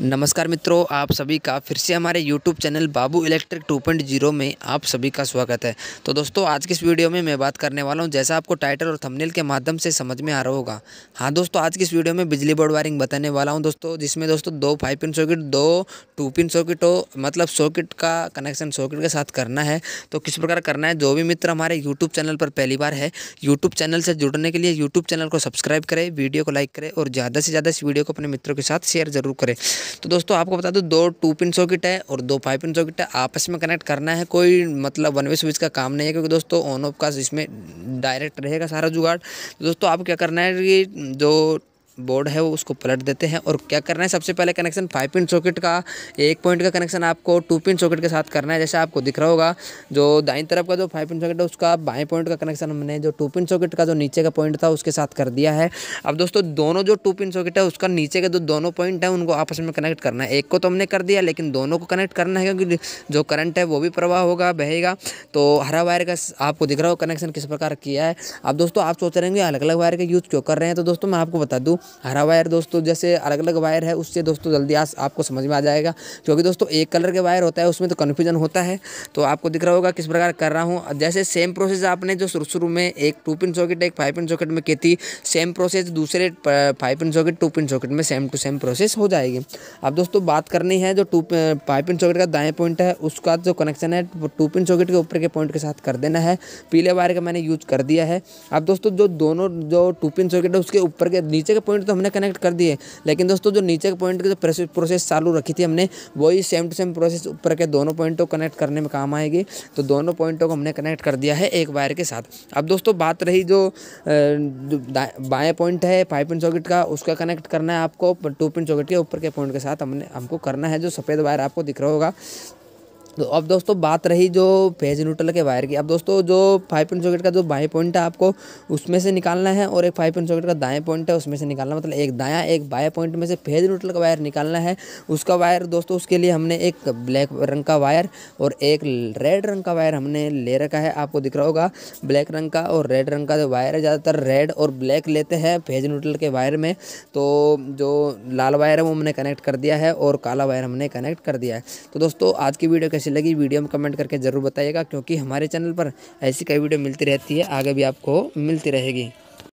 नमस्कार मित्रों आप सभी का फिर से हमारे YouTube चैनल बाबू इलेक्ट्रिक 2.0 में आप सभी का स्वागत है तो दोस्तों आज के इस वीडियो में मैं बात करने वाला हूं जैसा आपको टाइटल और थंबनेल के माध्यम से समझ में आ रहा होगा हाँ दोस्तों आज की इस वीडियो में बिजली बोर्ड वायरिंग बताने वाला हूं दोस्तों जिसमें दोस्तों दो फाइव पिन सॉकिट दो टू पिन सॉकिट हो मतलब सॉकिट का कनेक्शन सॉकिट के साथ करना है तो किस प्रकार करना है जो भी मित्र हमारे यूट्यूब चैनल पर पहली बार है यूट्यूब चैनल से जुड़ने के लिए यूट्यूब चैनल को सब्सक्राइब करें वीडियो को लाइक करें और ज़्यादा से ज़्यादा इस वीडियो को अपने मित्रों के साथ शेयर जरूर करें तो दोस्तों आपको बता दूँ दो टू पिन सॉकेट है और दो फाइव पिन सॉकेट है आपस में कनेक्ट करना है कोई मतलब वन वे स्विच का काम नहीं है क्योंकि दोस्तों ऑन ऑफ का इसमें डायरेक्ट रहेगा सारा जुगाड़ तो दोस्तों आप क्या करना है कि जो बोर्ड है वो उसको पलट देते हैं और क्या करना है सबसे पहले कनेक्शन फाइव पिन सॉकेट का एक पॉइंट का कनेक्शन आपको टू पिन सॉकेट के साथ करना है जैसे आपको दिख रहा होगा जो दाई तरफ का जो फाइव पिन सॉकेट है उसका बाएँ पॉइंट का कनेक्शन हमने जो टू पिन सॉकेट का जो नीचे का पॉइंट था उसके साथ कर दिया है अब दोस्तों दोनों जो टू पिन सॉकेट है उसका नीचे के जो दोनों पॉइंट है उनको आपस में कनेक्ट करना है एक को तो हमने कर दिया लेकिन दोनों को कनेक्ट करना है क्योंकि जो करंट है वो भी प्रवाह होगा बहेगा तो हरा वायर का आपको दिख रहा होगा कनेक्शन किस प्रकार किया है अब दोस्तों आप सोच रहे हैं अलग अलग वायर का यूज़ क्यों कर रहे हैं तो दोस्तों मैं आपको बता दूँ हरा वायर दोस्तों जैसे अलग अलग वायर है उससे दोस्तों जल्दी आज आपको समझ में आ जाएगा क्योंकि दोस्तों एक कलर के वायर होता है उसमें तो कन्फ्यूजन होता है तो आपको दिख रहा होगा किस प्रकार कर रहा हूँ जैसे सेम प्रोसेस आपने जो शुरू शुरू में एक टू पिन सॉकेट एक फाइव पिन सॉकेट में की थी सेम प्रोसेस दूसरे five pin socket two pin socket में सेम टू सेम प्रोसेस हो जाएगी अब दोस्तों बात करनी है जो टू फाइव पिन सॉकेट का दाएँ पॉइंट है उसका जो कनेक्शन है टू पिन सॉकेट के ऊपर के पॉइंट के साथ कर देना है पीले वायर का मैंने यूज कर दिया है अब दोस्तों जो दोनों जो टू पिन सॉकेट है उसके ऊपर के नीचे के पॉइंट पॉइंट तो हमने कनेक्ट कर दिए लेकिन दोस्तों जो नीचे के पॉइंट की जो प्रोसेस चालू रखी थी हमने वही सेम टू सेम प्रोसेस ऊपर के दोनों पॉइंटों को कनेक्ट करने में काम आएगी तो दोनों पॉइंटों को हमने कनेक्ट कर दिया है एक वायर के साथ अब दोस्तों बात रही जो बाएँ पॉइंट है फाइव पिन सॉकेट का उसका कनेक्ट करना है आपको टू पिन सॉकेट के ऊपर के पॉइंट के साथ हमने हमको करना है जो सफ़ेद वायर आपको दिख रहा होगा तो अब दोस्तों बात रही जो फेज न्यूट्रल के वायर की अब दोस्तों जो फाइव पॉइंट सॉकेट का जो बाएं पॉइंट है आपको उसमें से निकालना है और एक फाइव पॉइंट सॉकेट का दाएं पॉइंट है उसमें से निकालना मतलब एक दाया एक बाएं पॉइंट में से फेज न्यूट्रल का वायर निकालना है उसका वायर दोस्तों उसके लिए हमने एक ब्लैक रंग का वायर और एक रेड रंग का वायर हमने ले रखा है आपको दिख रहा होगा ब्लैक रंग का और रेड रंग का जो वायर है ज़्यादातर रेड और ब्लैक लेते हैं फेज न्यूट्रल के वायर में तो जो लाल वायर है वो हमने कनेक्ट कर दिया है और काला वायर हमने कनेक्ट कर दिया है तो दोस्तों आज की वीडियो कैसे कैसी लगी वीडियो में कमेंट करके ज़रूर बताइएगा क्योंकि हमारे चैनल पर ऐसी कई वीडियो मिलती रहती है आगे भी आपको मिलती रहेगी